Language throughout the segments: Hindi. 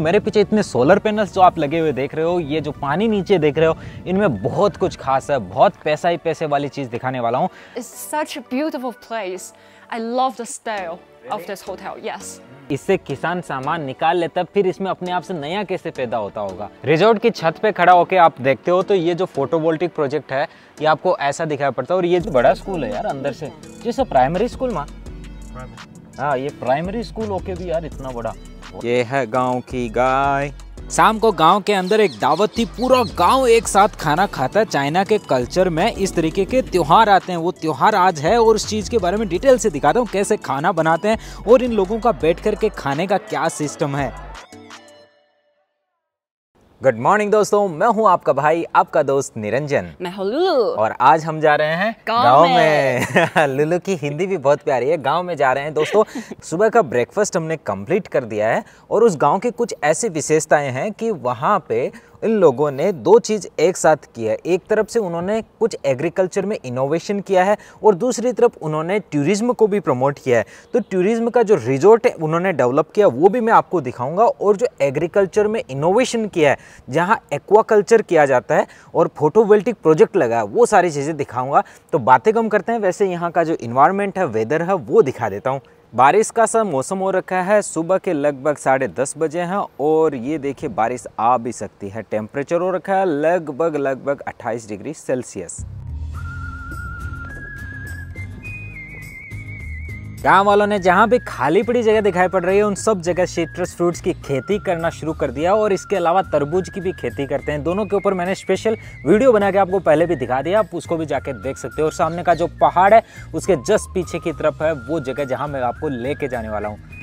मेरे पीछे इतने सोलर पैनल्स जो आप लगे हुए देख रहे हो ये जो पानी नीचे देख रहे हो इनमें बहुत कुछ खास है बहुत पैसा ही पैसे वाली चीज दिखाने वाला हूँ इससे किसान सामान निकाल लेता फिर इसमें अपने आप से नया कैसे पैदा होता होगा रिजोर्ट की छत पे खड़ा होकर आप देखते हो तो ये जो फोटोवोल्टिक प्रोजेक्ट है ये आपको ऐसा दिखाई पड़ता है और ये बड़ा स्कूल है यार अंदर से जैसे प्राइमरी स्कूल माँ हाँ ये प्राइमरी स्कूल होके भी यार इतना बड़ा ये है गांव की गाय शाम को गांव के अंदर एक दावत थी पूरा गांव एक साथ खाना खाता है चाइना के कल्चर में इस तरीके के त्योहार आते हैं वो त्योहार आज है और उस चीज़ के बारे में डिटेल से दिखाता हूँ कैसे खाना बनाते हैं और इन लोगों का बैठ करके खाने का क्या सिस्टम है गुड मॉर्निंग दोस्तों मैं हूं आपका भाई आपका दोस्त निरंजन मैं हूं लुलू और आज हम जा रहे हैं गांव में, में। लुलू की हिंदी भी बहुत प्यारी है गांव में जा रहे हैं दोस्तों सुबह का ब्रेकफास्ट हमने कंप्लीट कर दिया है और उस गांव की कुछ ऐसी विशेषताएं हैं कि वहां पे इन लोगों ने दो चीज़ एक साथ की है एक तरफ से उन्होंने कुछ एग्रीकल्चर में इनोवेशन किया है और दूसरी तरफ उन्होंने टूरिज़्म को भी प्रमोट किया है तो टूरिज़्म का जो रिजोर्ट है उन्होंने डेवलप किया वो भी मैं आपको दिखाऊंगा और जो एग्रीकल्चर में इनोवेशन किया है जहाँ एक्वाकल्चर किया जाता है और फोटोवेल्टिक प्रोजेक्ट लगा है वो सारी चीज़ें दिखाऊँगा तो बातें कम करते हैं वैसे यहाँ का जो इन्वायरमेंट है वेदर है वो दिखा देता हूँ बारिश का सा मौसम हो रखा है सुबह के लगभग साढ़े दस बजे हैं और ये देखिए बारिश आ भी सकती है टेम्परेचर हो रखा है लगभग लगभग 28 डिग्री सेल्सियस गांव वालों ने जहाँ भी खाली पड़ी जगह दिखाई पड़ रही है उन सब जगह सीट्रस फ्रूट्स की खेती करना शुरू कर दिया और इसके अलावा तरबूज की भी खेती करते हैं दोनों के ऊपर मैंने स्पेशल वीडियो बना के आपको पहले भी दिखा दिया आप उसको भी जाके देख सकते हो और सामने का जो पहाड़ है उसके जस्ट पीछे की तरफ है वो जगह जहाँ मैं आपको लेके जाने वाला हूँ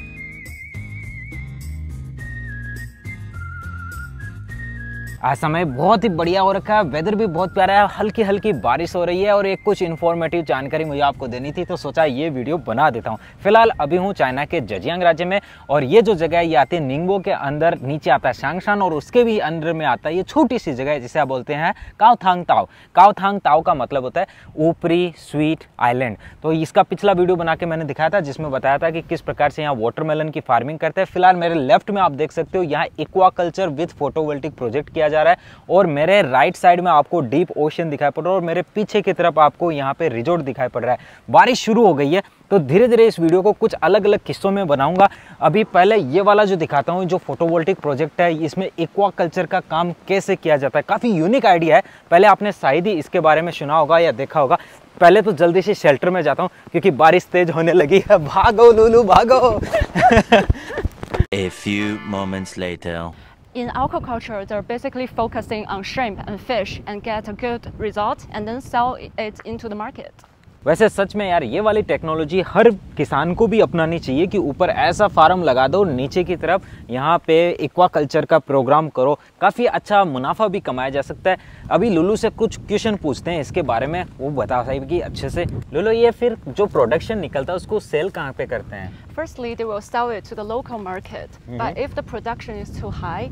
आज समय बहुत ही बढ़िया हो रखा है वेदर भी बहुत प्यारा है हल्की हल्की बारिश हो रही है और एक कुछ इन्फॉर्मेटिव जानकारी मुझे आपको देनी थी तो सोचा ये वीडियो बना देता हूँ फिलहाल अभी हूँ चाइना के जजियांग राज्य में और ये जो जगह ये आती है निंगबो के अंदर नीचे आता है शांगशान और उसके भी अंदर में आता है ये छोटी सी जगह है जिसे आप बोलते हैं कावथांग ताओ कावथांग ताओ का मतलब होता है ऊपरी स्वीट आइलैंड तो इसका पिछला वीडियो बना के मैंने दिखाया था जिसमें बताया था कि किस प्रकार से यहाँ वाटरमेलन की फार्मिंग करते हैं फिलहाल मेरे लेफ्ट में आप देख सकते हो यहाँ aquaculture with photovoltaic project किया दिखाया जा रहा है और मेरे राइट साइड में आपको डीप ओशन दिखाई पड़ रहा है और मेरे पीछे की तरफ आपको यहाँ पे रिजोर्ट दिखाई पड़ रहा है बारिश शुरू हो गई है तो धीरे धीरे इस वीडियो को कुछ अलग अलग किस्सों में बनाऊंगा अभी पहले ये वाला जो दिखाता हूँ जो फोटोवोल्टिक प्रोजेक्ट है इसमें एक्वा कल्चर का काम कैसे किया जाता है काफ़ी यूनिक आइडिया है पहले आपने शायद ही इसके बारे में सुना होगा या देखा होगा पहले तो जल्दी से शेल्टर में जाता हूँ क्योंकि बारिश तेज होने लगी है भागो लूलू भागो A few moments later. In aquaculture, they're basically focusing on shrimp and fish and get a good result and then sell it into the market. वैसे सच में यार ये वाली टेक्नोलॉजी हर किसान को भी अपनानी चाहिए कि ऊपर ऐसा फार्म लगा दो नीचे की तरफ यहाँ पे इक्वा कल्चर का प्रोग्राम करो काफ़ी अच्छा मुनाफा भी कमाया जा सकता है अभी लुलू से कुछ क्वेश्चन पूछते हैं इसके बारे में वो बता सही कि अच्छे से लुलू ये फिर जो प्रोडक्शन निकलता है उसको सेल कहाँ पे करते हैं Firstly, they will sell it to the local market, mm -hmm. but hmm. if the production is too high,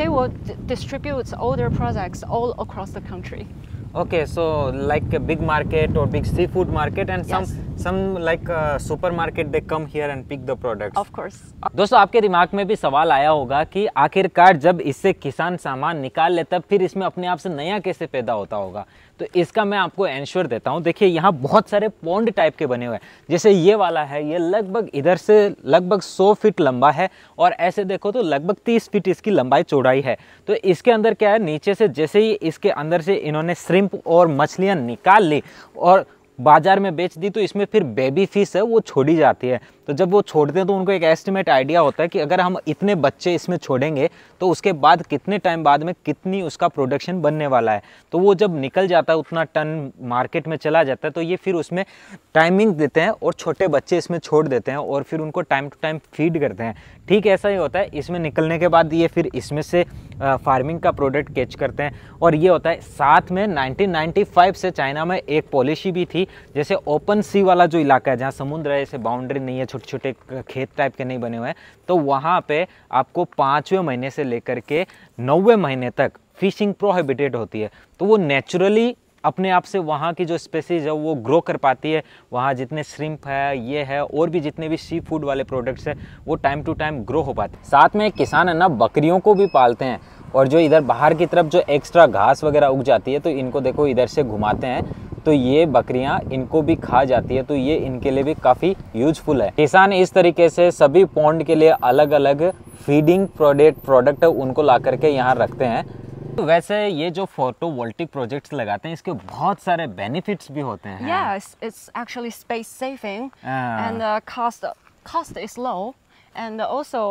they will distribute all their products all across the country. Okay, so like a big market or big seafood market and yes. some some like uh, supermarket they come here and pick the products. Of course. दोस्तों आपके दिमाग में भी सवाल आया होगा कि आखिरकार जब इससे किसान सामान निकाल लेता फिर इसमें अपने आप से नया कैसे पैदा होता होगा तो इसका मैं आपको एंश्योर देता हूँ देखिए यहाँ बहुत सारे पौंड टाइप के बने हुए हैं जैसे ये वाला है ये लगभग इधर से लगभग 100 फीट लंबा है और ऐसे देखो तो लगभग 30 फीट इसकी लंबाई चौड़ाई है तो इसके अंदर क्या है नीचे से जैसे ही इसके अंदर से इन्होंने श्रिम्प और मछलियाँ निकाल ली और बाज़ार में बेच दी तो इसमें फिर बेबी फिश है वो छोड़ी जाती है तो जब वो छोड़ते हैं तो उनको एक एस्टिमेट आइडिया होता है कि अगर हम इतने बच्चे इसमें छोड़ेंगे तो उसके बाद कितने टाइम बाद में कितनी उसका प्रोडक्शन बनने वाला है तो वो जब निकल जाता है उतना टन मार्केट में चला जाता है तो ये फिर उसमें टाइमिंग देते हैं और छोटे बच्चे इसमें छोड़ देते हैं और फिर उनको टाइम टू टाइम फीड करते हैं ठीक ऐसा ही होता है इसमें निकलने के बाद ये फिर इसमें से फार्मिंग का प्रोडक्ट कैच करते हैं और ये होता है साथ में 1995 से चाइना में एक पॉलिसी भी थी जैसे ओपन सी वाला जो इलाका है जहाँ समुद्र है जैसे बाउंड्री नहीं है छोटे छोटे खेत टाइप के नहीं बने हुए हैं तो वहाँ पे आपको पाँचवें महीने से लेकर के नौवे महीने तक फिशिंग प्रोहिबिटेड होती है तो वो नेचुरली अपने आप से वहाँ की जो स्पेसीज है वो ग्रो कर पाती है वहाँ जितने श्रिम्प है ये है और भी जितने भी सी फूड वाले प्रोडक्ट्स हैं वो टाइम टू टाइम ग्रो हो पाते हैं साथ में किसान है ना बकरियों को भी पालते हैं और जो इधर बाहर की तरफ जो एक्स्ट्रा घास वगैरह उग जाती है तो इनको देखो इधर से घुमाते हैं तो ये बकरियां इनको भी खा जाती है तो ये इनके लिए भी काफ़ी यूजफुल है किसान इस तरीके से सभी पौंड के लिए अलग अलग फीडिंग प्रोडक्ट प्रोडक्ट उनको ला करके यहाँ रखते हैं तो वैसे ये जो फोटोवोल्टिक प्रोजेक्ट्स लगाते हैं इसके बहुत सारे बेनिफिट्स भी होते हैं yes, it's actually space saving हाँ। and uh, cost cost is low and also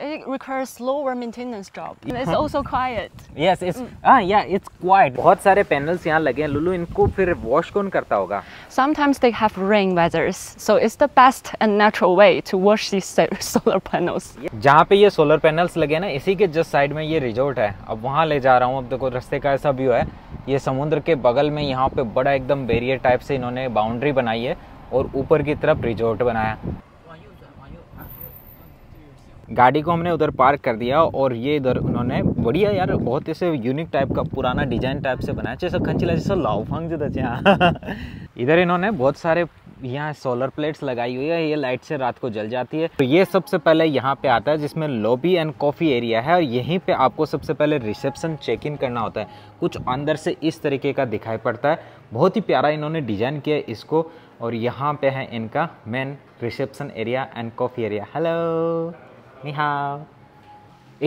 it requires lower maintenance job. It's also quiet. Yes, it's mm. ah yeah, it's quiet. बहुत सारे panels यहाँ लगे हैं. लुलु इनको फिर wash कौन करता होगा? Sometimes they have rain weathers, so it's the best and natural way to wash these solar panels. जहाँ पे ये solar panels लगे हैं ना, इसी के just side में ये resort है. अब वहाँ ले जा रहा हूँ. अब देखो रास्ते का ऐसा view है. ये समुद्र के बगल में यहाँ पे बड़ा एकदम barrier type से इन्होंने boundary बनाई है और ऊपर की तरफ रिजोर्ट बनाया गाड़ी को हमने उधर पार्क कर दिया और ये इधर उन्होंने बढ़िया यार बहुत ऐसे यूनिक टाइप का पुराना डिजाइन टाइप से बनाया जैसा खंचिला जैसा लाउफांग जो था इधर इन्होंने बहुत सारे यहाँ सोलर प्लेट्स लगाई हुई है ये लाइट से रात को जल जाती है तो ये सबसे पहले यहाँ पे आता है जिसमें लॉबी एंड कॉफ़ी एरिया है और यहीं पे आपको सबसे पहले रिसेप्शन चेक इन करना होता है कुछ अंदर से इस तरीके का दिखाई पड़ता है बहुत ही प्यारा इन्होंने डिज़ाइन किया इसको और यहाँ पे है इनका main reception area and coffee area hello निहाओ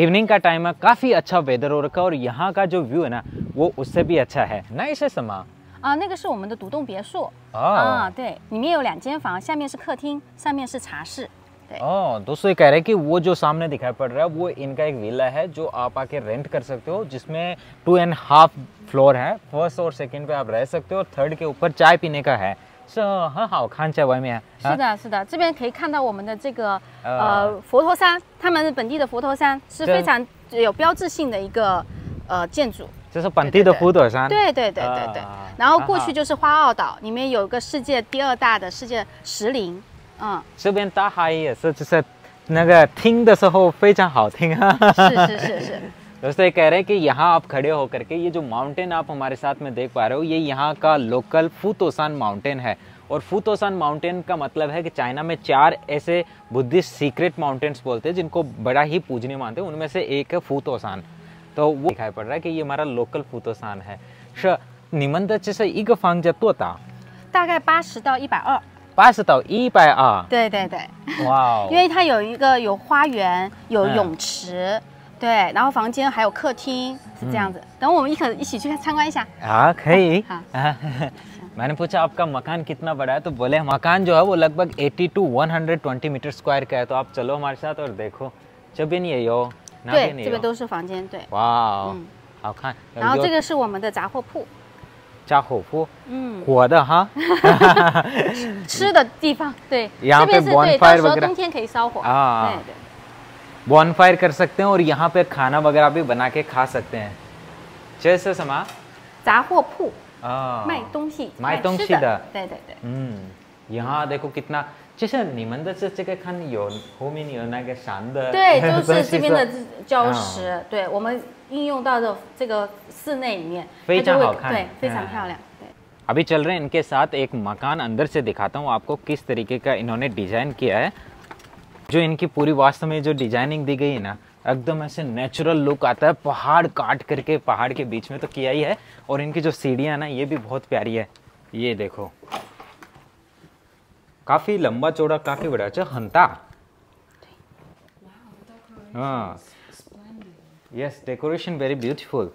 इवनिंग का टाइम है काफ़ी अच्छा वेदर हो रखा है और यहाँ का जो व्यू है ना वो उससे भी अच्छा है नाइस है समा कह रहे कि वो जो सामने दिखाई पड़ रहा है वो इनका एक विला है जो आप आके रेंट कर सकते हो जिसमें टू एंड हाफ फ्लोर है फर्स्ट और सेकंड पे आप रह सकते हो और थर्ड के ऊपर चाय पीने का है 是很好看，在外面。是的，是的，这边可以看到我们的这个呃佛陀山，他们本地的佛陀山是非常有标志性的一个呃建筑。这是本地的佛陀山。对对对对对。然后过去就是花澳岛，里面有个世界第二大的世界石林。嗯。这边大海也是，就是那个听的时候非常好听啊。是是是是。दोस्तों ये कह रहे हैं कि यहाँ आप खड़े होकर के ये जो माउंटेन आप हमारे साथ में देख पा रहे हो ये यहाँ का लोकल फूतोसान माउंटेन है और फूतोसान माउंटेन का मतलब है कि चाइना में चार ऐसे बुद्धिस्ट सीक्रेट माउंटेन्स बोलते हैं जिनको बड़ा ही पूजने मानते हैं उनमें से एक है फूतोसान तो वो दिखाई पड़ रहा है कि ये हमारा लोकल फूतोसान है से एक श 你们的这是一个房间多大？大概八十到一百二。八十到一百二。对对对。哇、wow.！因为它有一个有花园，有泳池。嗯对，然后房间还有客厅是这样子，等我们一可一起去参观一下啊，可以，好，哈 这边是卧室，边这边是是房，这边是餐厅，这边是这边是卧室，这边是厨房，这边是餐厅，这边是客厅，这这边是厨 बॉनफायर कर सकते हैं और यहाँ पे खाना वगैरह भी बना के खा सकते हैं जैसे समा यहाँ देखो कितना जैसे निमंद से खान यो होमी यो ना के शान अभी चल रहे हैं इनके साथ एक मकान अंदर से दिखाता हूँ आपको किस तरीके का इन्होंने डिज़ाइन किया है जो इनकी पूरी वास्तव में जो डिजाइनिंग दी गई है ना एकदम ऐसे नेचुरल लुक आता है पहाड़ काट करके पहाड़ के बीच में तो किया ही है और इनकी जो सीढ़ियाँ ना ये भी बहुत प्यारी है ये देखो काफ़ी लंबा चौड़ा काफ़ी बड़ा अच्छा हंता हाँ यस डेकोरेशन वेरी ब्यूटीफुल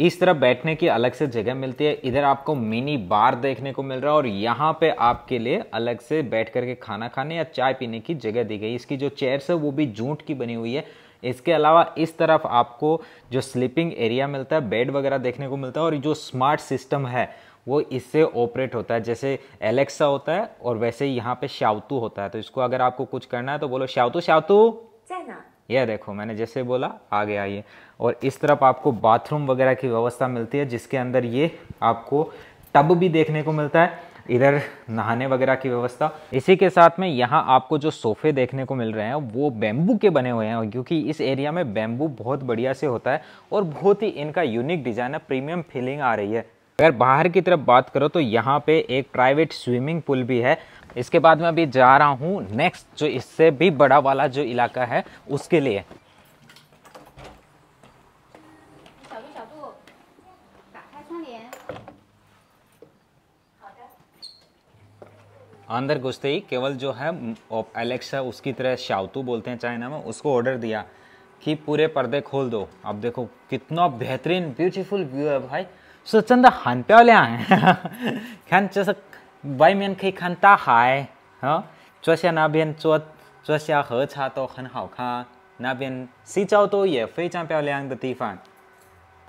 इस तरफ बैठने की अलग से जगह मिलती है इधर आपको मिनी बार देखने को मिल रहा है और यहाँ पे आपके लिए अलग से बैठ करके खाना खाने या चाय पीने की जगह दी गई इसकी जो चेयर्स है वो भी जूट की बनी हुई है इसके अलावा इस तरफ आपको जो स्लीपिंग एरिया मिलता है बेड वगैरह देखने को मिलता है और जो स्मार्ट सिस्टम है वो इससे ऑपरेट होता है जैसे एलेक्सा होता है और वैसे ही यहाँ पे शावतू होता है तो इसको अगर आपको कुछ करना है तो बोलो शावतू शावतू यह देखो मैंने जैसे बोला आगे आइए और इस तरफ आपको बाथरूम वगैरह की व्यवस्था मिलती है जिसके अंदर ये आपको टब भी देखने को मिलता है इधर नहाने वगैरह की व्यवस्था इसी के साथ में यहाँ आपको जो सोफे देखने को मिल रहे हैं वो बेम्बू के बने हुए हैं क्योंकि इस एरिया में बेम्बू बहुत बढ़िया से होता है और बहुत ही इनका यूनिक डिज़ाइन है प्रीमियम फीलिंग आ रही है अगर बाहर की तरफ बात करो तो यहाँ पे एक प्राइवेट स्विमिंग पूल भी है इसके बाद मैं अभी जा रहा हूँ नेक्स्ट जो इससे भी बड़ा वाला जो इलाका है उसके लिए अंदर घुसते ही केवल जो है एलेक्सा उसकी तरह शाउतू बोलते हैं चाइना में उसको ऑर्डर दिया कि पूरे पर्दे खोल दो अब देखो कितना बेहतरीन ब्यूटीफुल व्यू है भाई सो चंद हनप्याले आए हैं खैन जैसे 外面可以看大海啊，坐下那边坐坐下喝茶都很好看，那边洗澡都也非常漂亮的地方。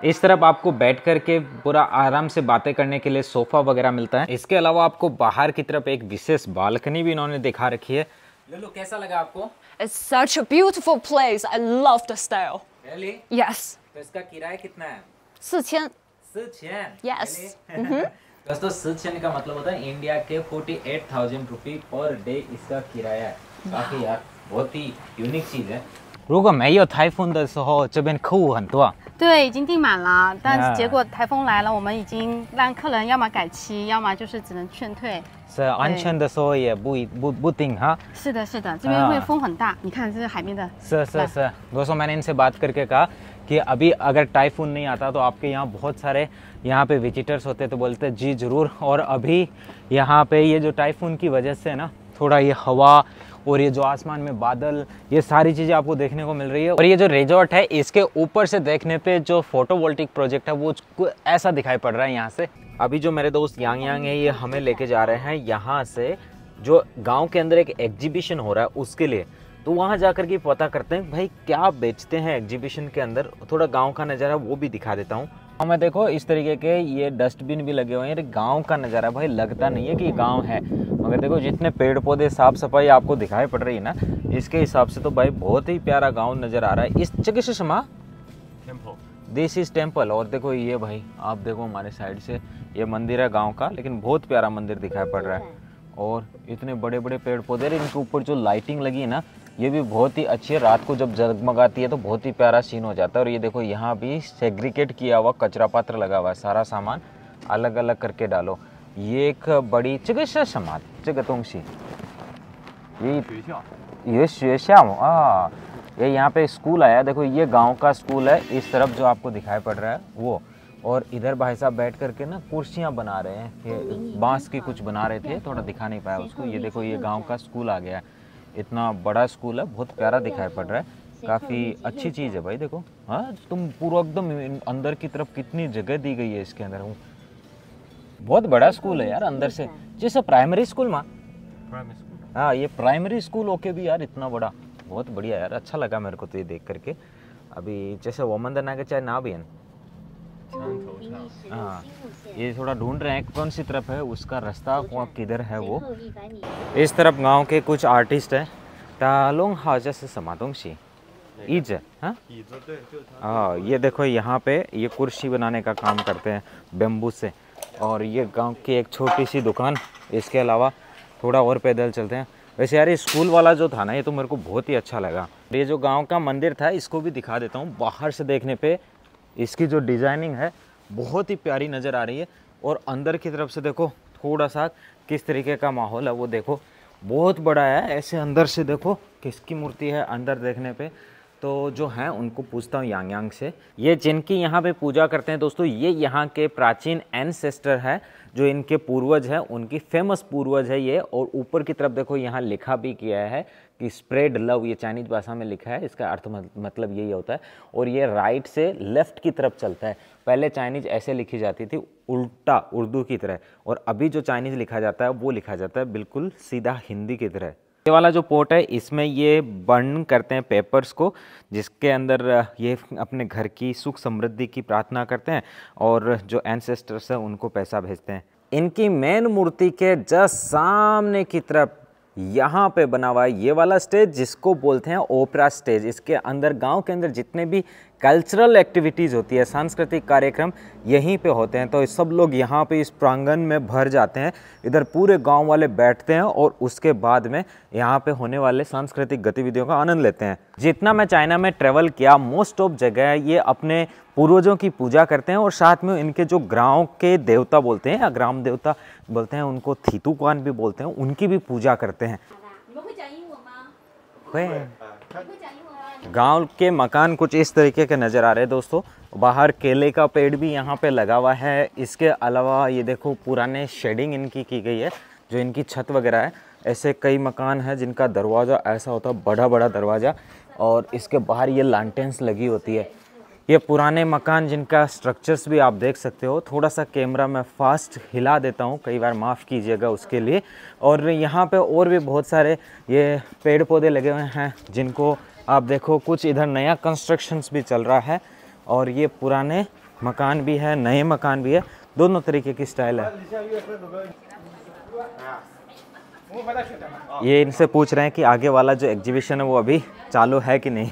इस तरफ आपको बैठ करके पूरा आराम से बातें करने के लिए सोफा वगैरह मिलता है इसके अलावा आपको बाहर की तरफ एक विशेष बालकनी भी इन्होंने दिखा रखी है लुलु कैसा लगा आपको It's such a beautiful place. I love the style. Really? Yes. तो इसका किराया कितना है? 4000. 4000. Yes. Really? mm -hmm. दोस्तों शिक्षण का मतलब होता है इंडिया के forty eight thousand rupee per day इसका किराया है काफी यार बहुत ही यूनिक चीज है 如果没有台风的时候，这边客户很多。对，已经订满了，但是结果台风来了，我们已经让客人要么改期，要么就是只能劝退。是安全的时候也不不不定哈。是的，是的，这边会风很大，你看这是海边的。是是是，我说 मैंने इनसे बात करके कहा कि अभी अगर टाइफून नहीं आता तो आपके यहाँ बहुत सारे यहाँ पे विजिटर्स होते तो बोलते जी ज़रूर और अभी यहाँ पे ये जो टाइफून की वजह से ना थोड़ा ये हवा और ये जो आसमान में बादल ये सारी चीज़ें आपको देखने को मिल रही है और ये जो रिजॉर्ट है इसके ऊपर से देखने पे जो फोटोवोल्टिक प्रोजेक्ट है वो ऐसा दिखाई पड़ रहा है यहाँ से अभी जो मेरे दोस्त यांग यांग है ये हमें लेके जा रहे हैं यहाँ से जो गांव के अंदर एक एग्जीबिशन हो रहा है उसके लिए तो वहाँ जा के पता करते हैं भाई क्या बेचते हैं एग्जीबिशन के अंदर थोड़ा गाँव का नज़ारा वो भी दिखा देता हूँ हमें हाँ, देखो इस तरीके के ये डस्टबिन भी लगे हुए हैं गांव गाँव का नज़ारा भाई लगता नहीं है कि गाँव है मगर देखो जितने पेड़ पौधे साफ सफाई आपको दिखाई पड़ रही है ना इसके हिसाब से तो भाई बहुत ही प्यारा गाँव नज़र आ रहा है इस जगह से समा दिस इज टेम्पल और देखो ये भाई आप देखो हमारे साइड से ये मंदिर है गाँव का लेकिन बहुत प्यारा मंदिर दिखाई पड़ रहा है अच्छा। और इतने बड़े बड़े पेड़ पौधे इनके ऊपर जो लाइटिंग लगी है ना ये भी बहुत ही अच्छी है रात को जब जगमगाती है तो बहुत ही प्यारा सीन हो जाता है और ये देखो यहाँ भी सेग्रीकेट किया हुआ कचरा पात्र लगा हुआ है सारा सामान अलग अलग करके डालो ये एक बड़ी चिकित्सा समाज चिकित्सी ये ये शेश्याम हाँ। ये यहाँ पे स्कूल आया देखो ये गांव का स्कूल है इस तरफ जो आपको दिखाई पड़ रहा है वो और इधर भाई साहब बैठ करके ना कुर्सियाँ बना रहे हैं ये बांस की कुछ बना रहे थे थोड़ा दिखा नहीं पाया उसको ये देखो ये गांव का स्कूल आ गया है इतना बड़ा स्कूल है बहुत प्यारा दिखाई पड़ रहा है काफ़ी अच्छी चीज़ है भाई देखो हाँ तुम पूरा एकदम अंदर की तरफ कितनी जगह दी गई है इसके अंदर हूँ बहुत बड़ा स्कूल है यार अंदर से जैसे प्राइमरी स्कूल माँ हाँ ये प्राइमरी स्कूल ओके भी यार इतना बड़ा बहुत बढ़िया यार अच्छा लगा मेरे को तो ये देख करके अभी जैसे वोमन दनागे चाहे ना भी है हाँ ये थोड़ा ढूंढ रहे हैं कौन सी तरफ है उसका रास्ता किधर है वो इस तरफ गांव के कुछ आर्टिस्ट हैं तालोंग हाजा से समातोंगशी ईज हाँ? हाँ ये देखो यहाँ पे ये कुर्सी बनाने का काम करते हैं बेम्बू से और ये गांव की एक छोटी सी दुकान इसके अलावा थोड़ा और पैदल चलते हैं वैसे यार स्कूल वाला जो था ना ये तो मेरे को बहुत ही अच्छा लगा ये जो गांव का मंदिर था इसको भी दिखा देता हूँ बाहर से देखने पे इसकी जो डिज़ाइनिंग है बहुत ही प्यारी नज़र आ रही है और अंदर की तरफ से देखो थोड़ा सा किस तरीके का माहौल है वो देखो बहुत बड़ा है ऐसे अंदर से देखो किसकी मूर्ति है अंदर देखने पे तो जो हैं उनको पूछता हूँ यांग यांग से ये जिनकी यहाँ पे पूजा करते हैं दोस्तों ये यहाँ के प्राचीन एनसेस्टर है जो इनके पूर्वज हैं उनकी फेमस पूर्वज है ये और ऊपर की तरफ देखो यहाँ लिखा भी किया है कि स्प्रेड लव ये चाइनीज भाषा में लिखा है इसका अर्थ मतलब यही होता है और ये राइट से लेफ्ट की तरफ चलता है पहले चाइनीज ऐसे लिखी जाती थी उल्टा उर्दू की तरह और अभी जो चाइनीज लिखा जाता है वो लिखा जाता है बिल्कुल सीधा हिंदी की तरह ये वाला जो पोर्ट है इसमें ये बर्न करते हैं पेपर्स को जिसके अंदर ये अपने घर की सुख समृद्धि की प्रार्थना करते हैं और जो एनसेस्टर्स हैं उनको पैसा भेजते हैं इनकी मेन मूर्ति के जस्ट सामने की तरफ यहाँ पे बना हुआ है ये वाला स्टेज जिसको बोलते हैं ओपरा स्टेज इसके अंदर गांव के अंदर जितने भी कल्चरल एक्टिविटीज़ होती है सांस्कृतिक कार्यक्रम यहीं पे होते हैं तो सब लोग यहाँ पे इस प्रांगण में भर जाते हैं इधर पूरे गांव वाले बैठते हैं और उसके बाद में यहाँ पे होने वाले सांस्कृतिक गतिविधियों का आनंद लेते हैं जितना मैं चाइना में ट्रेवल किया मोस्ट ऑफ जगह ये अपने पूर्वजों की पूजा करते हैं और साथ में इनके जो ग्राम के देवता बोलते हैं या ग्राम देवता बोलते हैं उनको थीतुकान भी बोलते हैं उनकी भी पूजा करते हैं गांव के मकान कुछ इस तरीके के नज़र आ रहे हैं दोस्तों बाहर केले का पेड़ भी यहाँ पे लगा हुआ है इसके अलावा ये देखो पुराने शेडिंग इनकी की गई है जो इनकी छत वगैरह है ऐसे कई मकान हैं जिनका दरवाज़ा ऐसा होता है बड़ा बड़ा दरवाज़ा और इसके बाहर ये लालटेंस लगी होती है ये पुराने मकान जिनका स्ट्रक्चर्स भी आप देख सकते हो थोड़ा सा कैमरा मैं फास्ट हिला देता हूँ कई बार माफ़ कीजिएगा उसके लिए और यहाँ पे और भी बहुत सारे ये पेड़ पौधे लगे हुए हैं जिनको आप देखो कुछ इधर नया कंस्ट्रक्शंस भी चल रहा है और ये पुराने मकान भी है नए मकान भी है दोनों तरीके की स्टाइल है ये इनसे पूछ रहे हैं कि आगे वाला जो एग्जीबिशन है वो अभी चालू है कि नहीं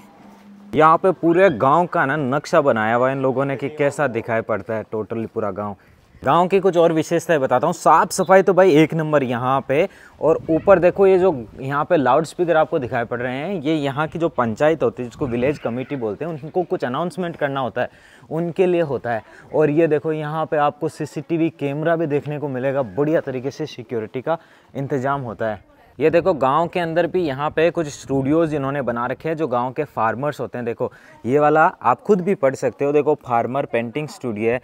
यहाँ पे पूरे गांव का ना नक्शा बनाया हुआ है इन लोगों ने कि कैसा दिखाई पड़ता है टोटली पूरा गांव गांव की कुछ और विशेषताएं बताता हूँ साफ सफाई तो भाई एक नंबर यहाँ पे और ऊपर देखो ये जो यहाँ पे लाउड स्पीकर आपको दिखाई पड़ रहे हैं ये यहाँ की जो पंचायत होती है जिसको विलेज कमेटी बोलते हैं उनको कुछ अनाउंसमेंट करना होता है उनके लिए होता है और ये देखो यहाँ पे आपको सीसीटीवी कैमरा भी देखने को मिलेगा बढ़िया तरीके से सिक्योरिटी का इंतजाम होता है ये देखो गांव के अंदर भी यहाँ पे कुछ स्टूडियोज़ इन्होंने बना रखे हैं जो गांव के फार्मर्स होते हैं देखो ये वाला आप खुद भी पढ़ सकते हो देखो फार्मर पेंटिंग स्टूडियो है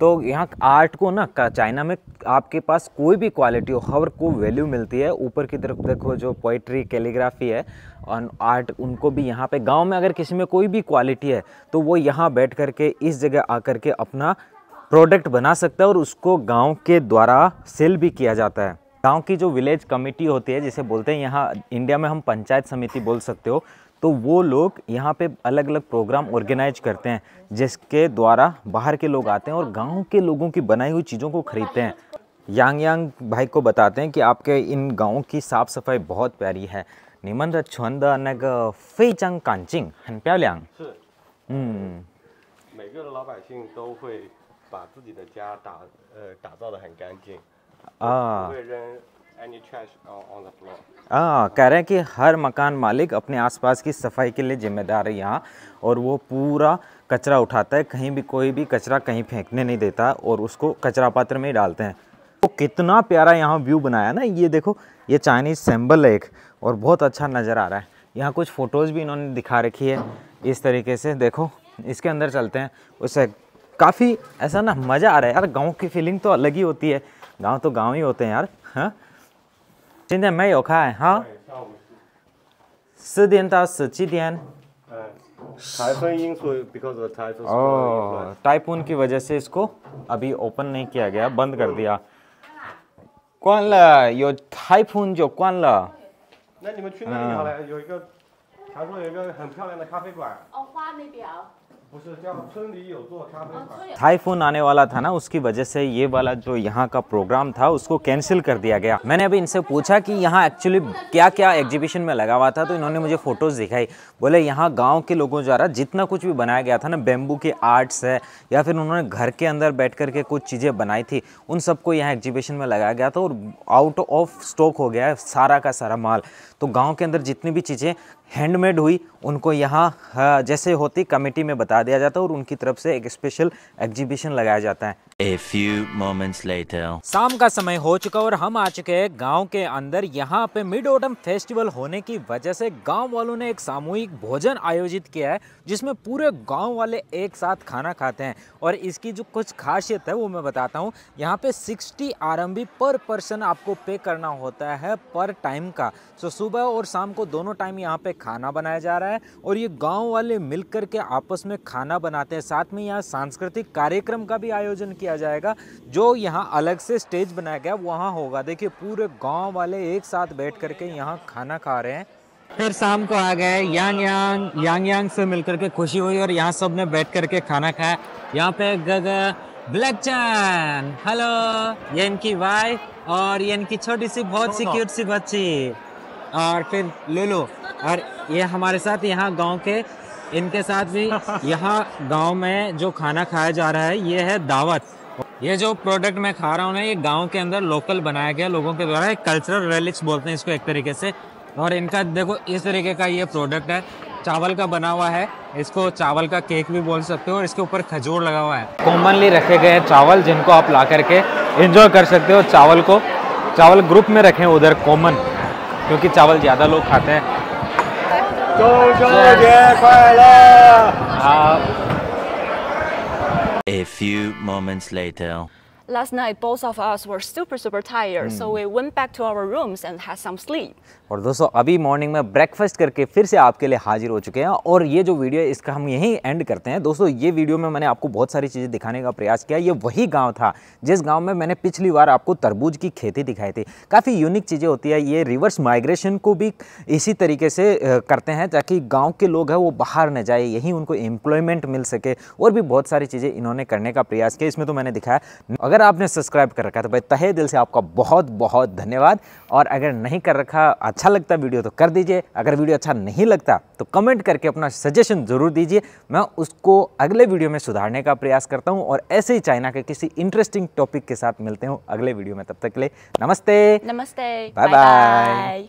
तो यहाँ आर्ट को ना चाइना में आपके पास कोई भी क्वालिटी हो हर को वैल्यू मिलती है ऊपर की तरफ देखो जो पोइट्री कैलीग्राफी है और आर्ट उनको भी यहाँ पे गांव में अगर किसी में कोई भी क्वालिटी है तो वो यहाँ बैठ कर के इस जगह आकर के अपना प्रोडक्ट बना सकता है और उसको गाँव के द्वारा सेल भी किया जाता है गाँव की जो विलेज कमेटी होती है जिसे बोलते हैं यहाँ इंडिया में हम पंचायत समिति बोल सकते हो तो वो लोग यहाँ पे अलग अलग प्रोग्राम ऑर्गेनाइज करते हैं जिसके द्वारा बाहर के लोग आते हैं और गाँव के लोगों की बनाई हुई चीज़ों को ख़रीदते हैं यांग यांग भाई को बताते हैं कि आपके इन गाँव की साफ़ सफाई बहुत प्यारी है निमन रन द फे चंग कांचिंग हन प्या लियांग आ, हाँ कह रहे हैं कि हर मकान मालिक अपने आसपास की सफाई के लिए जिम्मेदार है यहाँ और वो पूरा कचरा उठाता है कहीं भी कोई भी कचरा कहीं फेंकने नहीं देता और उसको कचरा पात्र में ही डालते हैं तो कितना प्यारा यहाँ व्यू बनाया ना ये देखो ये चाइनीज सेम्बल है एक और बहुत अच्छा नज़र आ रहा है यहाँ कुछ फ़ोटोज़ भी इन्होंने दिखा रखी है इस तरीके से देखो इसके अंदर चलते हैं उससे काफ़ी ऐसा ना मज़ा आ रहा है यार गाँव की फीलिंग तो अलग ही होती है गाँव तो गाँव ही होते हैं यार हाँ 今天没有开哈，下午四点到十七点。台风因素，because o 哦，台风有台风哦，台风的原因，所以它有开。哦，台风没有开。哦，它的有哦，台风的原有台风有的哦，टाइफून आने वाला था ना उसकी वजह से ये वाला जो यहाँ का प्रोग्राम था उसको कैंसिल कर दिया गया मैंने अभी इनसे पूछा कि यहाँ एक्चुअली क्या क्या एग्जीबिशन में लगा हुआ था तो इन्होंने मुझे फ़ोटोज़ दिखाई बोले यहाँ गांव के लोगों द्वारा जितना कुछ भी बनाया गया था ना बेम्बू के आर्ट्स है या फिर उन्होंने घर के अंदर बैठ करके कुछ चीज़ें बनाई थी उन सबको यहाँ एग्जीबिशन में लगाया गया था और आउट ऑफ स्टॉक हो गया है सारा का सारा माल तो गाँव के अंदर जितनी भी चीज़ें हैंडमेड हुई उनको यहाँ हाँ, जैसे होती कमेटी में बता दिया जाता है और उनकी तरफ से एक स्पेशल एग्जीबिशन लगाया जाता है A few moments later. शाम का समय हो चुका और हम आ चुके हैं गांव के अंदर यहाँ पे मिड ऑटम फेस्टिवल होने की वजह से गांव वालों ने एक सामूहिक भोजन आयोजित किया है जिसमें पूरे गांव वाले एक साथ खाना खाते हैं और इसकी जो कुछ खासियत है वो मैं बताता हूँ यहाँ पे 60 आर पर पर्सन आपको पे करना होता है पर टाइम का सो सुबह और शाम को दोनों टाइम यहाँ पे खाना बनाया जा रहा है और ये गाँव वाले मिल के आपस में खाना बनाते हैं साथ में यहाँ सांस्कृतिक कार्यक्रम का भी आयोजन किया जाएगा जो यहाँ अलग से स्टेज बनाया गया वहाँ होगा देखिए पूरे गाँव वाले एक साथ बैठ करके यहाँ खाना खा रहे हैं फिर शाम को आ गए यांग यांग यांग यांग से मिल करके खुशी हुई और यहाँ सब ने बैठ करके खाना खाया यहाँ पे गग ब्लैक चैन हेलो ये इनकी वाइफ और ये इनकी छोटी सी बहुत सी क्यूट सी बच्ची और फिर लुलू और ये हमारे साथ यहाँ गांव के इनके साथ भी यहाँ गांव में जो खाना खाया जा रहा है ये है दावत ये जो प्रोडक्ट मैं खा रहा हूँ ना ये गांव के अंदर लोकल बनाया गया लोगों के द्वारा एक कल्चरल रेलिक्स बोलते हैं इसको एक तरीके से और इनका देखो इस तरीके का ये प्रोडक्ट है चावल का बना हुआ है इसको चावल का केक भी बोल सकते हो और इसके ऊपर खजूर लगा हुआ है कॉमनली रखे गए चावल जिनको आप ला करके इंजॉय कर सकते हो चावल को चावल ग्रुप में रखें उधर कॉमन क्योंकि चावल ज़्यादा लोग खाते हैं तो A few moments later. last night both of us were super super tired hmm. so we went back to our rooms and had some sleep और दोस्तों अभी मॉर्निंग में ब्रेकफास्ट करके फिर से आपके लिए हाजिर हो चुके हैं और ये जो वीडियो है इसका हम यहीं एंड करते हैं दोस्तों ये वीडियो में मैंने आपको बहुत सारी चीज़ें दिखाने का प्रयास किया ये वही गांव था जिस गांव में मैंने पिछली बार आपको तरबूज की खेती दिखाई थी काफ़ी यूनिक चीज़ें होती है ये रिवर्स माइग्रेशन को भी इसी तरीके से करते हैं ताकि गाँव के लोग हैं वो बाहर न जाए यहीं उनको एम्प्लॉयमेंट मिल सके और भी बहुत सारी चीज़ें इन्होंने करने का प्रयास किया इसमें तो मैंने दिखाया अगर अगर आपने सब्सक्राइब कर रखा है तो भाई तहे दिल से आपका बहुत बहुत धन्यवाद और अगर नहीं कर रखा अच्छा लगता वीडियो तो कर दीजिए अगर वीडियो अच्छा नहीं लगता तो कमेंट करके अपना सजेशन ज़रूर दीजिए मैं उसको अगले वीडियो में सुधारने का प्रयास करता हूँ और ऐसे ही चाइना के किसी इंटरेस्टिंग टॉपिक के साथ मिलते हूँ अगले वीडियो में तब तक के लिए नमस्ते नमस्ते बाय बाय